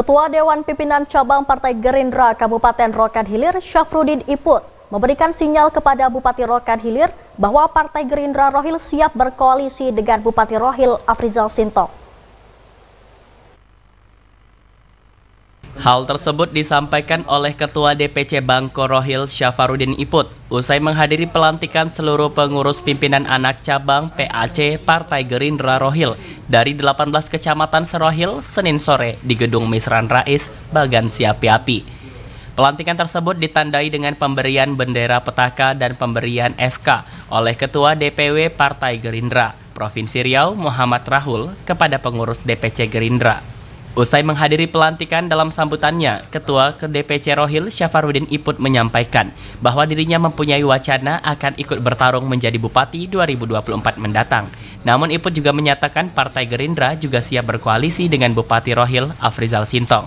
Ketua Dewan Pimpinan Cabang Partai Gerindra Kabupaten Rokan Hilir Syafrudin Iput memberikan sinyal kepada Bupati Rokan Hilir bahwa Partai Gerindra Rohil siap berkoalisi dengan Bupati Rohil Afrizal Sintok. Hal tersebut disampaikan oleh Ketua DPC Bangko Rohil Syafarudin Iput usai menghadiri pelantikan seluruh pengurus pimpinan anak cabang PAC Partai Gerindra Rohil dari 18 kecamatan serohil Senin sore di Gedung Misran Rais, Bagan Siapi-Api. Pelantikan tersebut ditandai dengan pemberian bendera petaka dan pemberian SK oleh Ketua DPW Partai Gerindra Provinsi Riau Muhammad Rahul kepada pengurus DPC Gerindra. Usai menghadiri pelantikan dalam sambutannya, Ketua DPC Rohil Syafarudin Iput menyampaikan bahwa dirinya mempunyai wacana akan ikut bertarung menjadi Bupati 2024 mendatang. Namun Iput juga menyatakan Partai Gerindra juga siap berkoalisi dengan Bupati Rohil Afrizal Sintong.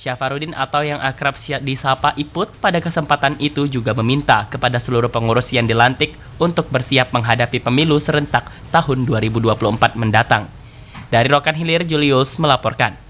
Syafarudin atau yang akrab disapa Iput pada kesempatan itu juga meminta kepada seluruh pengurus yang dilantik untuk bersiap menghadapi pemilu serentak tahun 2024 mendatang. Dari Rokan Hilir Julius melaporkan.